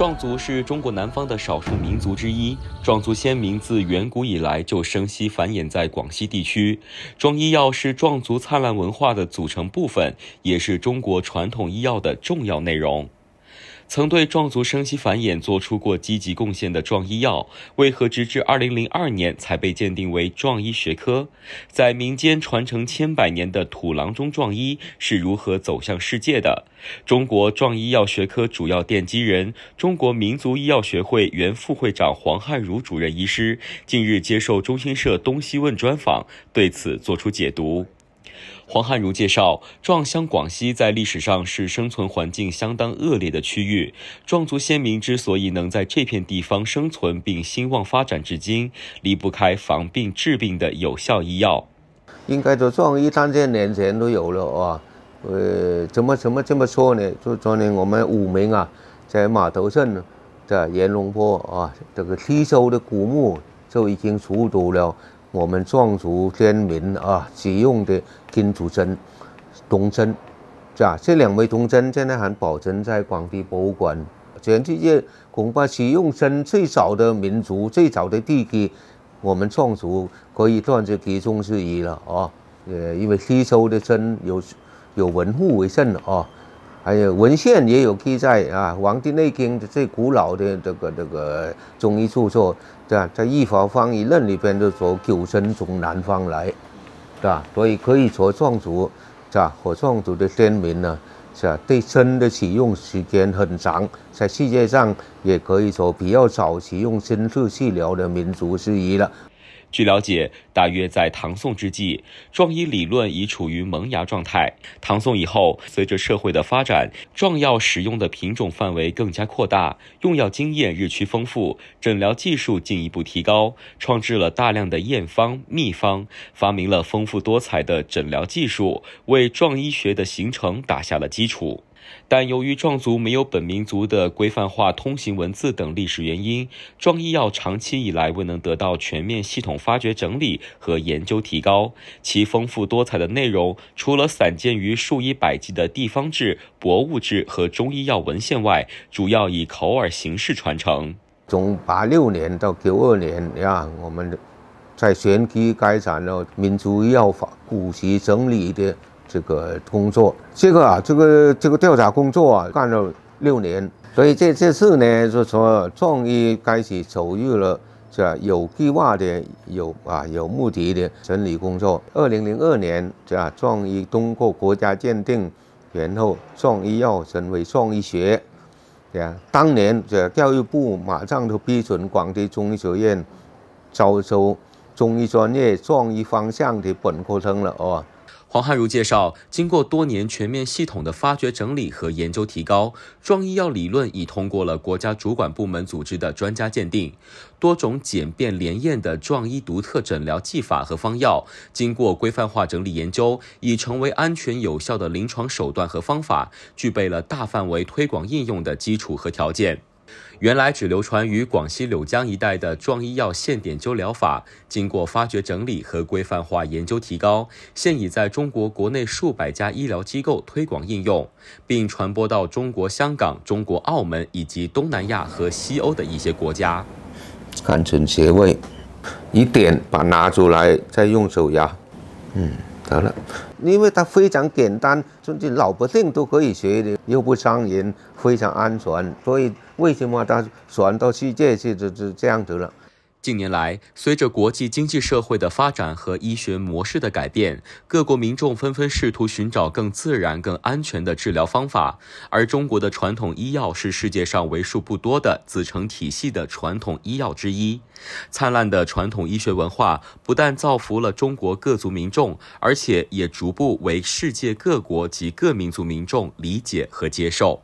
壮族是中国南方的少数民族之一，壮族先民自远古以来就生息繁衍在广西地区。中医药是壮族灿烂文化的组成部分，也是中国传统医药的重要内容。曾对壮族生息繁衍做出过积极贡献的壮医药，为何直至二零零二年才被鉴定为壮医学科？在民间传承千百年的土郎中壮医是如何走向世界的？中国壮医药学科主要奠基人、中国民族医药学会原副会长黄汉儒主任医师近日接受中新社东西问专访，对此作出解读。黄汉如介绍，壮乡广西在历史上是生存环境相当恶劣的区域，壮族先民之所以能在这片地方生存并兴旺发展至今，离不开防病治病的有效医药。应该说，壮医三千年前都有了啊。呃，怎么怎么这么说呢？就昨年我们武鸣啊，在码头镇的岩龙坡啊，这个西周的古墓就已经出土了。我们壮族先民啊使用的金竹针、铜针，是吧？这两枚铜针现在还保存在广西博物馆。全世界恐怕使用针最早的民族、最早的地区，我们壮族可以算是其中之一了啊！呃，因为西周的针有有文物为证啊。还有文献也有记载啊，《黄帝内经》的最古老的这个这个中医著作，对吧？在《易佛方一论》里边就说，九针从南方来，对吧？所以可以说，壮族，是吧？火壮族的先民呢，是吧？对针的使用时间很长，在世界上也可以说比较早使用针刺治疗的民族之一了。据了解，大约在唐宋之际，壮医理论已处于萌芽状态。唐宋以后，随着社会的发展，壮药使用的品种范围更加扩大，用药经验日趋丰富，诊疗技术进一步提高，创制了大量的验方、秘方，发明了丰富多彩的诊疗技术，为壮医学的形成打下了基础。但由于壮族没有本民族的规范化通行文字等历史原因，壮医药长期以来未能得到全面系统发掘、整理和研究提高。其丰富多彩的内容，除了散见于数以百计的地方志、博物志和中医药文献外，主要以口耳形式传承。从八六年到九二年，呀，我们在全区开展了民族药法古籍整理的。这个工作，这个啊，这个这个调查工作啊，干了六年，所以这这次呢，就说壮医开始走入了，是吧？有计划的，有啊，有目的的整理工作。二零零二年，这壮医通过国家鉴定，然后壮医药成为壮医学，对当年这教育部马上就批准广西中医学院招收中医专业壮医方向的本科生了哦。黄汉如介绍，经过多年全面系统的发掘整理和研究提高，壮医药理论已通过了国家主管部门组织的专家鉴定。多种简便连验的壮医独特诊疗技法和方药，经过规范化整理研究，已成为安全有效的临床手段和方法，具备了大范围推广应用的基础和条件。原来只流传于广西柳江一带的壮医药线点灸疗法，经过发掘整理和规范化研究提高，现已在中国国内数百家医疗机构推广应用，并传播到中国香港、中国澳门以及东南亚和西欧的一些国家。看准穴位，一点把拿出来，再用手压，嗯。得了，因为它非常简单，甚至老百姓都可以学的，又不伤人，非常安全。所以为什么它传到世界去就就这样子了？近年来，随着国际经济社会的发展和医学模式的改变，各国民众纷纷试图寻找更自然、更安全的治疗方法。而中国的传统医药是世界上为数不多的自成体系的传统医药之一。灿烂的传统医学文化不但造福了中国各族民众，而且也逐步为世界各国及各民族民众理解和接受。